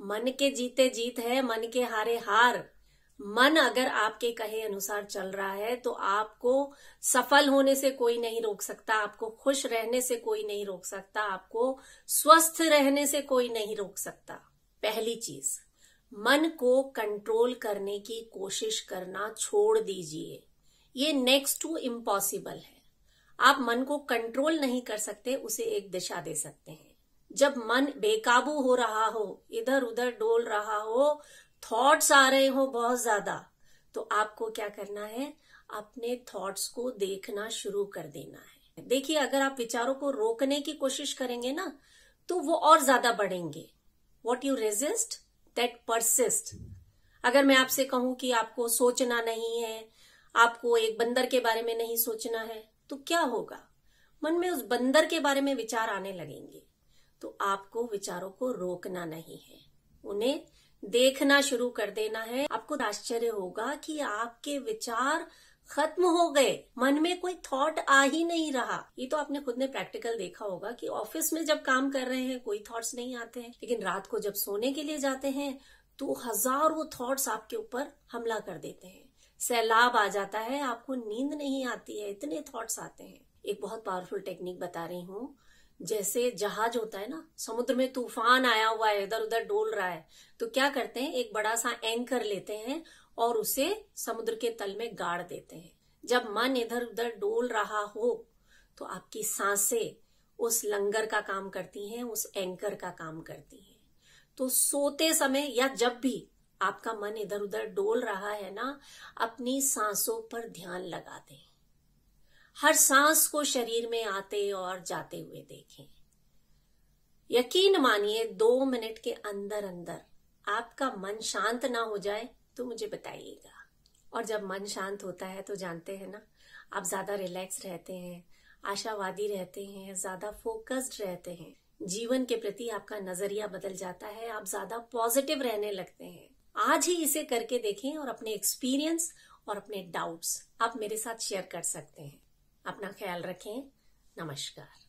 मन के जीते जीत है मन के हारे हार मन अगर आपके कहे अनुसार चल रहा है तो आपको सफल होने से कोई नहीं रोक सकता आपको खुश रहने से कोई नहीं रोक सकता आपको स्वस्थ रहने से कोई नहीं रोक सकता पहली चीज मन को कंट्रोल करने की कोशिश करना छोड़ दीजिए ये नेक्स्ट टू इम्पॉसिबल है आप मन को कंट्रोल नहीं कर सकते उसे एक दिशा दे सकते हैं जब मन बेकाबू हो रहा हो इधर उधर डोल रहा हो थॉट्स आ रहे हो बहुत ज्यादा तो आपको क्या करना है अपने थॉट्स को देखना शुरू कर देना है देखिए अगर आप विचारों को रोकने की कोशिश करेंगे ना तो वो और ज्यादा बढ़ेंगे what you resist that persist अगर मैं आपसे कहूं कि आपको सोचना नहीं है आपको एक बंदर के बारे में नहीं सोचना है तो क्या होगा मन में उस बंदर के बारे में विचार आने लगेंगे तो आपको विचारों को रोकना नहीं है उन्हें देखना शुरू कर देना है आपको आश्चर्य होगा कि आपके विचार खत्म हो गए मन में कोई थॉट आ ही नहीं रहा ये तो आपने खुद ने प्रैक्टिकल देखा होगा कि ऑफिस में जब काम कर रहे हैं कोई थॉट्स नहीं आते हैं लेकिन रात को जब सोने के लिए जाते हैं तो हजारों थॉट्स आपके ऊपर हमला कर देते हैं सैलाब आ जाता है आपको नींद नहीं आती है इतने थॉट्स आते हैं एक बहुत पावरफुल टेक्निक बता रही हूँ जैसे जहाज होता है ना समुद्र में तूफान आया हुआ है इधर उधर डोल रहा है तो क्या करते हैं एक बड़ा सा एंकर लेते हैं और उसे समुद्र के तल में गाड़ देते हैं जब मन इधर उधर डोल रहा हो तो आपकी सांसें उस लंगर का काम करती हैं उस एंकर का काम करती हैं तो सोते समय या जब भी आपका मन इधर उधर डोल रहा है ना अपनी सांसों पर ध्यान लगा दें हर सांस को शरीर में आते और जाते हुए देखें यकीन मानिए दो मिनट के अंदर अंदर आपका मन शांत ना हो जाए तो मुझे बताइएगा और जब मन शांत होता है तो जानते हैं ना आप ज्यादा रिलैक्स रहते हैं आशावादी रहते हैं ज्यादा फोकस्ड रहते हैं जीवन के प्रति आपका नजरिया बदल जाता है आप ज्यादा पॉजिटिव रहने लगते हैं आज ही इसे करके देखें और अपने एक्सपीरियंस और अपने डाउट्स आप मेरे साथ शेयर कर सकते हैं अपना ख्याल रखें नमस्कार